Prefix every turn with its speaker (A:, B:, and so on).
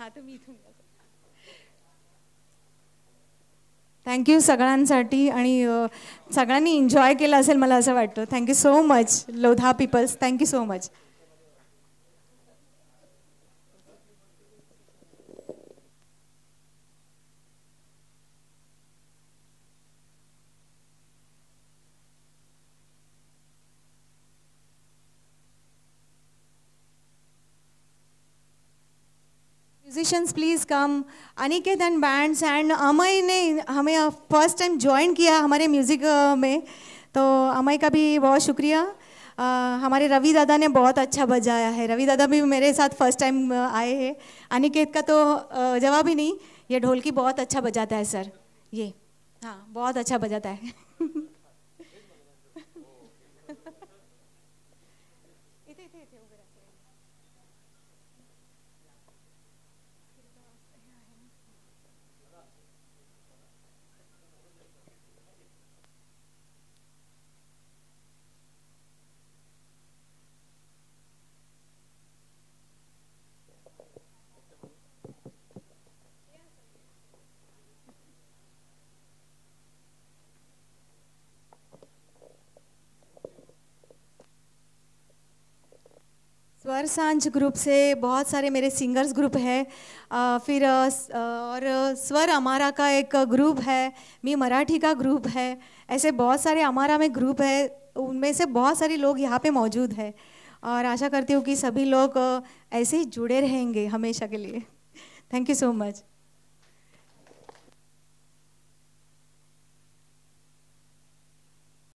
A: हा you thank you सगळ्यांसाठी आणि सगळ्यांनी एन्जॉय केलं असेल मला असं वाटतं thank you so much Lodha people thank you so much musicians please come. Aniket and bands and Amay ने हमें फर्स्ट टाइम ज्वाइन किया हमारे म्यूज़िक uh, में तो अमय का भी बहुत शुक्रिया Uh, हमारे रवि दादा ने बहुत अच्छा बजाया है रवि दादा भी मेरे साथ फर्स्ट टाइम uh, आए हैं अनिकेत का तो uh, जवाब ही नहीं ये ढोलकी बहुत अच्छा बजाता है सर ये हाँ बहुत अच्छा बजाता है हर सांझ ग्रुप से बहुत सारे मेरे सिंगर्स ग्रुप है आ, फिर आ, और स्वर अमारा का एक ग्रुप है मी मराठी का ग्रुप है ऐसे बहुत सारे अमारा में ग्रुप है उनमें से बहुत सारे लोग यहाँ पे मौजूद है और आशा करती हूँ कि सभी लोग ऐसे ही जुड़े रहेंगे हमेशा के लिए थैंक यू सो मच